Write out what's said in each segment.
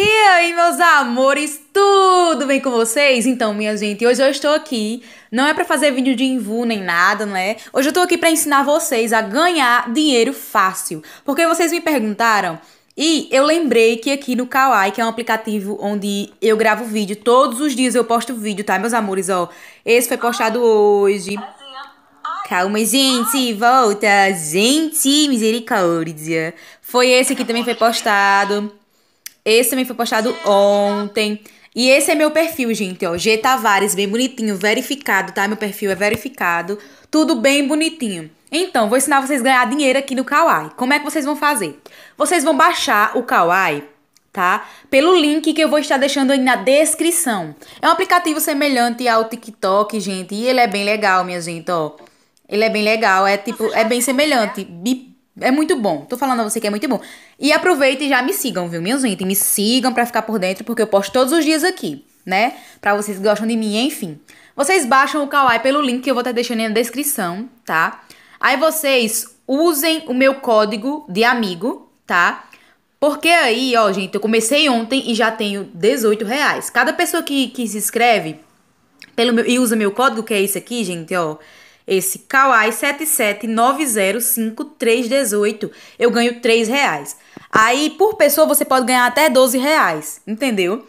E aí, meus amores, tudo bem com vocês? Então, minha gente, hoje eu estou aqui, não é para fazer vídeo de invu nem nada, não é? Hoje eu estou aqui para ensinar vocês a ganhar dinheiro fácil. Porque vocês me perguntaram e eu lembrei que aqui no Kawaii, que é um aplicativo onde eu gravo vídeo, todos os dias eu posto vídeo, tá, meus amores? Ó, esse foi postado hoje. Calma, gente, volta. Gente, misericórdia. Foi esse aqui também foi postado. Esse também foi postado ontem. E esse é meu perfil, gente, ó. G Tavares, bem bonitinho, verificado, tá? Meu perfil é verificado. Tudo bem bonitinho. Então, vou ensinar vocês a ganhar dinheiro aqui no Kawaii. Como é que vocês vão fazer? Vocês vão baixar o Kawaii, tá? Pelo link que eu vou estar deixando aí na descrição. É um aplicativo semelhante ao TikTok, gente. E ele é bem legal, minha gente, ó. Ele é bem legal, é tipo, é bem semelhante. Bip é muito bom. Tô falando a você que é muito bom. E aproveitem e já me sigam, viu, minhas gente? Me sigam para ficar por dentro, porque eu posto todos os dias aqui, né? Pra vocês que gostam de mim, enfim. Vocês baixam o Kawaii pelo link que eu vou estar deixando aí na descrição, tá? Aí vocês usem o meu código de amigo, tá? Porque aí, ó, gente, eu comecei ontem e já tenho 18 reais. Cada pessoa que, que se inscreve pelo meu, e usa meu código, que é esse aqui, gente, ó, esse Kawai 77905318 eu ganho 3 reais. Aí, por pessoa, você pode ganhar até 12 reais, entendeu?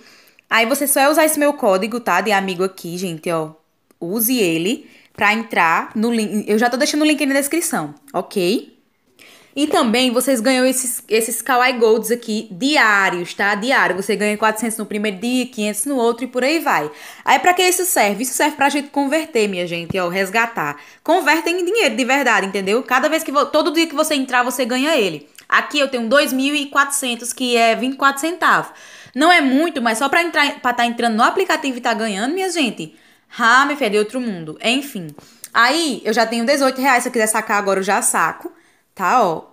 Aí você só é usar esse meu código, tá? De amigo aqui, gente, ó. Use ele pra entrar no link. Eu já tô deixando o link aí na descrição, ok? E também vocês ganham esses, esses Kawaii Golds aqui diários, tá? Diário. Você ganha 400 no primeiro dia, 500 no outro e por aí vai. Aí pra que isso serve? Isso serve pra gente converter, minha gente, ó, resgatar. Convertem em dinheiro de verdade, entendeu? Cada vez que. Todo dia que você entrar, você ganha ele. Aqui eu tenho 2.400, que é 24 centavos. Não é muito, mas só pra estar tá entrando no aplicativo e tá ganhando, minha gente. Ah, minha filha, é de outro mundo. Enfim. Aí eu já tenho 18 reais. Se eu quiser sacar agora, eu já saco. Tá, ó.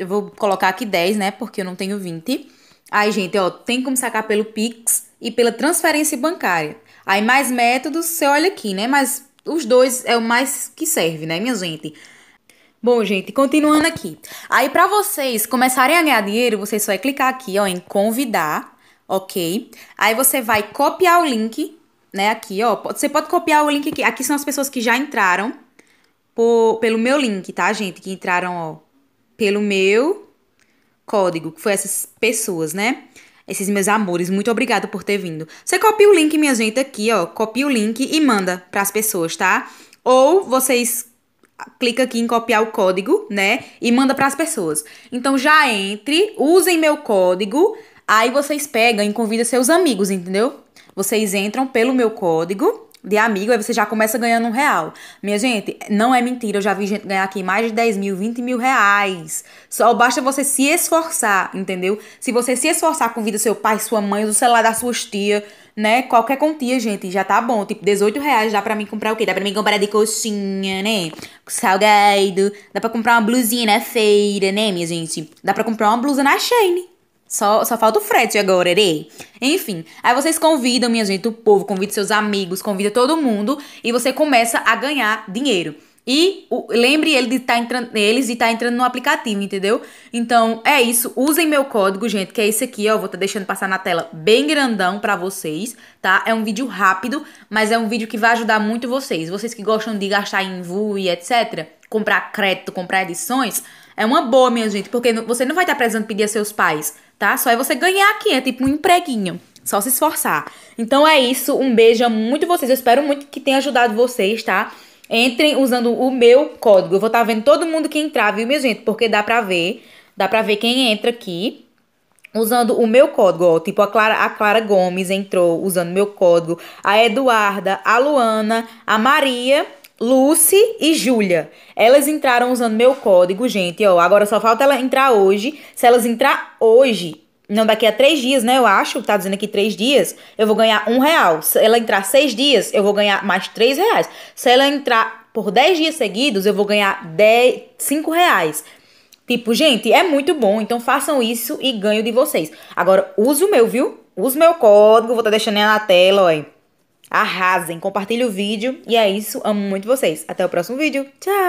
Eu vou colocar aqui 10, né? Porque eu não tenho 20. Aí, gente, ó, tem como sacar pelo Pix e pela transferência bancária. Aí, mais métodos, você olha aqui, né? Mas os dois é o mais que serve, né, minha gente? Bom, gente, continuando aqui. Aí, para vocês começarem a ganhar dinheiro, você só é clicar aqui, ó, em convidar, ok? Aí você vai copiar o link, né, aqui, ó. Você pode copiar o link aqui. Aqui são as pessoas que já entraram por, pelo meu link, tá, gente? Que entraram, ó, pelo meu código, que foi essas pessoas, né? Esses meus amores, muito obrigada por ter vindo. Você copia o link, minha gente, aqui, ó. Copia o link e manda para as pessoas, tá? Ou vocês clica aqui em copiar o código, né? E manda para as pessoas. Então já entre, usem meu código, aí vocês pegam e convida seus amigos, entendeu? Vocês entram pelo meu código de amigo, aí você já começa ganhando um real. Minha gente, não é mentira, eu já vi gente ganhar aqui mais de 10 mil, 20 mil reais. Só basta você se esforçar, entendeu? Se você se esforçar com vida do seu pai, sua mãe, do celular da sua tia, né? Qualquer quantia, gente, já tá bom. Tipo, 18 reais dá pra mim comprar o quê? Dá pra mim comprar de coxinha, né? Salgado. Dá pra comprar uma blusinha na feira, né, minha gente? Dá pra comprar uma blusa na Shane. Só, só falta o frete agora, erê. Enfim, aí vocês convidam, minha gente, o povo, convida seus amigos, convida todo mundo e você começa a ganhar dinheiro. E o, lembre ele de tá entrando, neles de estar tá entrando no aplicativo, entendeu? Então é isso. Usem meu código, gente, que é esse aqui, ó. Vou estar tá deixando passar na tela bem grandão para vocês, tá? É um vídeo rápido, mas é um vídeo que vai ajudar muito vocês. Vocês que gostam de gastar em VU e etc., comprar crédito, comprar edições, é uma boa, minha gente, porque você não vai estar tá precisando pedir a seus pais tá? Só é você ganhar aqui, é tipo um empreguinho. Só se esforçar. Então é isso. Um beijo muito vocês. Eu espero muito que tenha ajudado vocês, tá? Entrem usando o meu código. Eu vou estar tá vendo todo mundo que entrar, viu, minha gente? Porque dá pra ver. Dá pra ver quem entra aqui usando o meu código, ó, tipo a Clara, a Clara Gomes entrou usando meu código, a Eduarda, a Luana, a Maria Lucy e Júlia. Elas entraram usando meu código, gente. Ó, agora só falta ela entrar hoje. Se elas entrar hoje, não, daqui a três dias, né? Eu acho, tá dizendo aqui três dias, eu vou ganhar um real. Se ela entrar seis dias, eu vou ganhar mais três reais. Se ela entrar por dez dias seguidos, eu vou ganhar dez, cinco reais. Tipo, gente, é muito bom, então façam isso e ganho de vocês. Agora, use o meu, viu? Use o meu código, vou estar tá deixando aí na tela, olha. Arrasem, compartilhe o vídeo. E é isso, amo muito vocês. Até o próximo vídeo. Tchau!